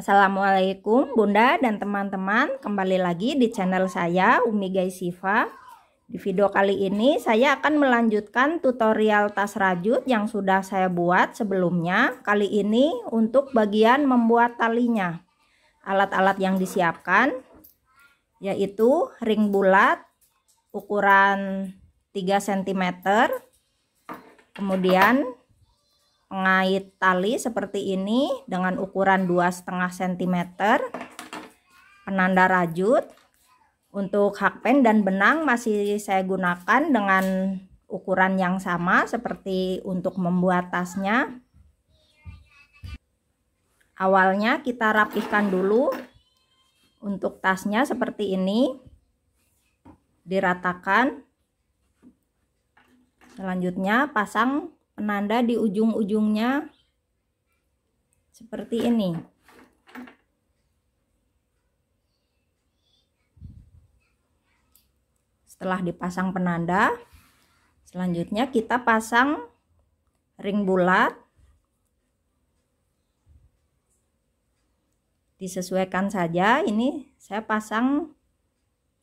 Assalamualaikum Bunda dan teman-teman kembali lagi di channel saya Umi Gaisiva di video kali ini saya akan melanjutkan tutorial tas rajut yang sudah saya buat sebelumnya kali ini untuk bagian membuat talinya alat-alat yang disiapkan yaitu ring bulat ukuran 3 cm kemudian pengait tali seperti ini dengan ukuran 2,5 cm penanda rajut untuk hakpen dan benang masih saya gunakan dengan ukuran yang sama seperti untuk membuat tasnya awalnya kita rapihkan dulu untuk tasnya seperti ini diratakan selanjutnya pasang penanda di ujung-ujungnya seperti ini setelah dipasang penanda selanjutnya kita pasang ring bulat disesuaikan saja ini saya pasang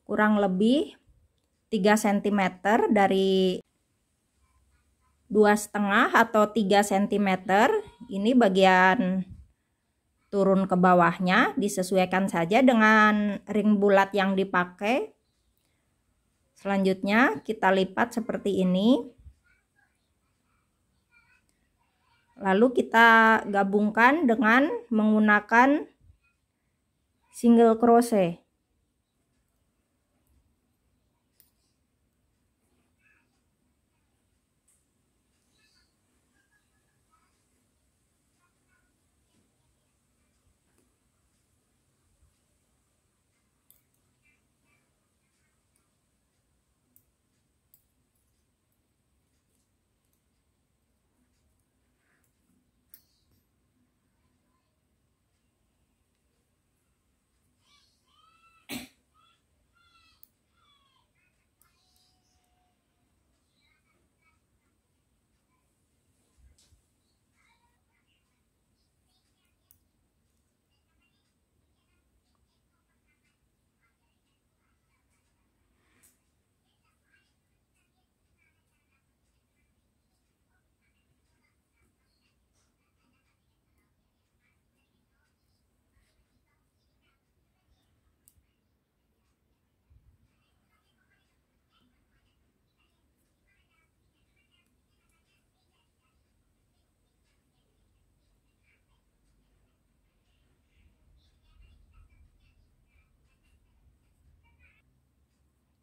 kurang lebih 3 cm dari dua setengah atau 3 cm ini bagian turun ke bawahnya disesuaikan saja dengan ring bulat yang dipakai selanjutnya kita lipat seperti ini lalu kita gabungkan dengan menggunakan single crochet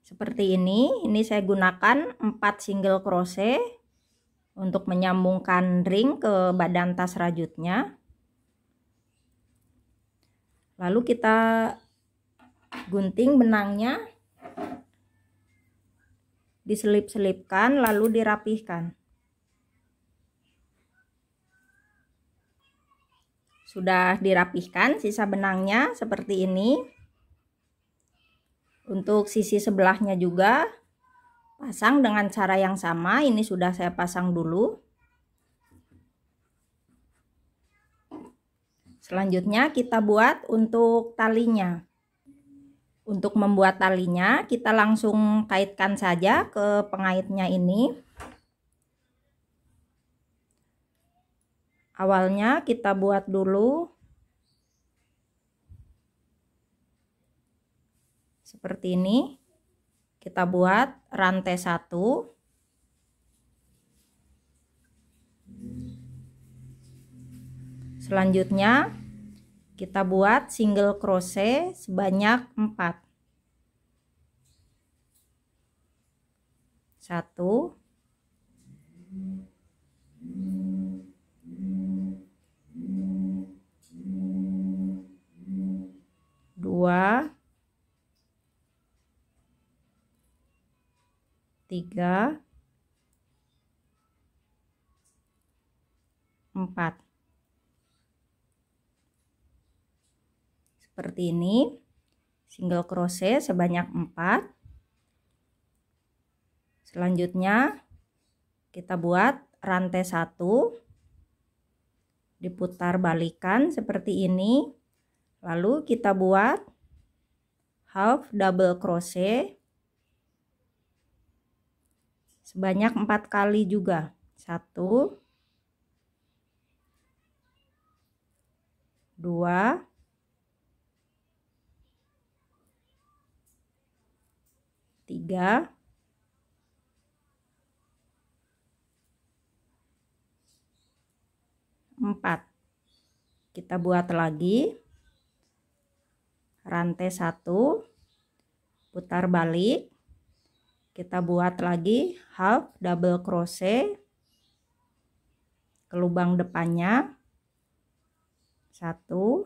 seperti ini ini saya gunakan 4 single crochet untuk menyambungkan ring ke badan tas rajutnya lalu kita gunting benangnya diselip-selipkan lalu dirapihkan sudah dirapihkan sisa benangnya seperti ini untuk sisi sebelahnya juga pasang dengan cara yang sama. Ini sudah saya pasang dulu. Selanjutnya kita buat untuk talinya. Untuk membuat talinya kita langsung kaitkan saja ke pengaitnya ini. Awalnya kita buat dulu seperti ini kita buat rantai satu selanjutnya kita buat single crochet sebanyak empat. 1 tiga, empat. Seperti ini, single crochet sebanyak empat. Selanjutnya, kita buat rantai satu, diputar balikan seperti ini, lalu kita buat half double crochet sebanyak empat kali juga satu dua tiga empat kita buat lagi rantai satu putar balik kita buat lagi half double crochet ke lubang depannya satu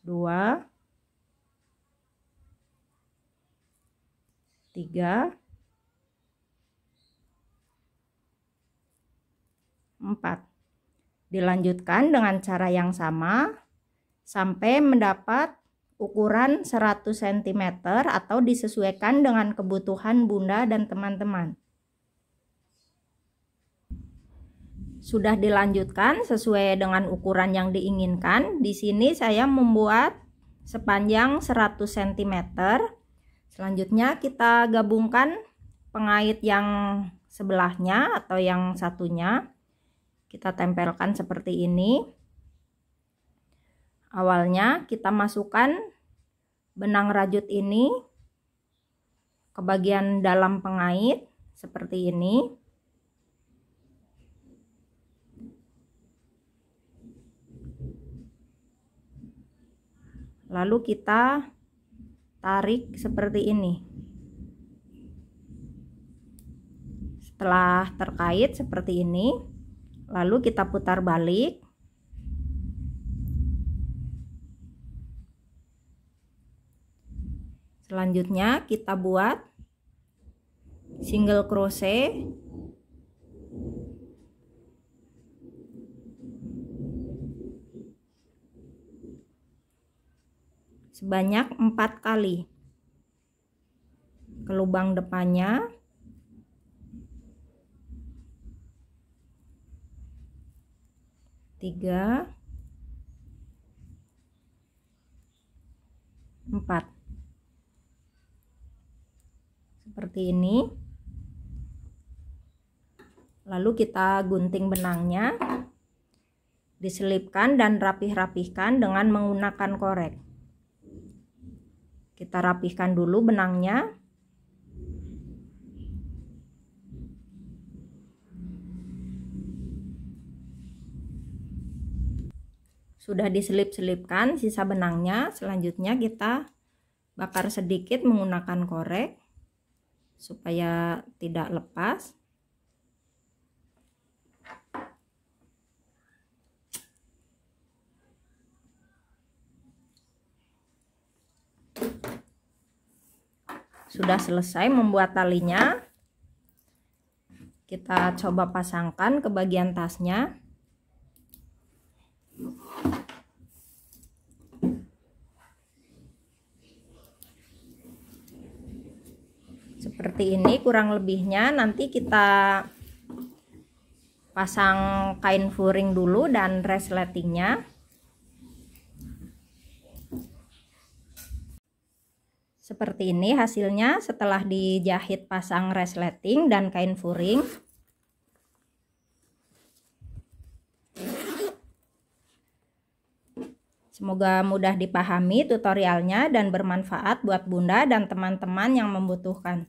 dua tiga empat dilanjutkan dengan cara yang sama sampai mendapat ukuran 100 cm atau disesuaikan dengan kebutuhan bunda dan teman-teman. Sudah dilanjutkan sesuai dengan ukuran yang diinginkan. Di sini saya membuat sepanjang 100 cm. Selanjutnya kita gabungkan pengait yang sebelahnya atau yang satunya. Kita tempelkan seperti ini. Awalnya kita masukkan benang rajut ini ke bagian dalam pengait seperti ini. Lalu kita tarik seperti ini. Setelah terkait seperti ini, lalu kita putar balik. selanjutnya kita buat single crochet sebanyak empat kali ke lubang depannya tiga empat seperti ini lalu kita gunting benangnya diselipkan dan rapih-rapihkan dengan menggunakan korek kita rapihkan dulu benangnya sudah diselip-selipkan sisa benangnya selanjutnya kita bakar sedikit menggunakan korek supaya tidak lepas sudah selesai membuat talinya kita coba pasangkan ke bagian tasnya seperti ini kurang lebihnya nanti kita pasang kain furing dulu dan resletingnya seperti ini hasilnya setelah dijahit pasang resleting dan kain furing Semoga mudah dipahami tutorialnya dan bermanfaat buat Bunda dan teman-teman yang membutuhkan.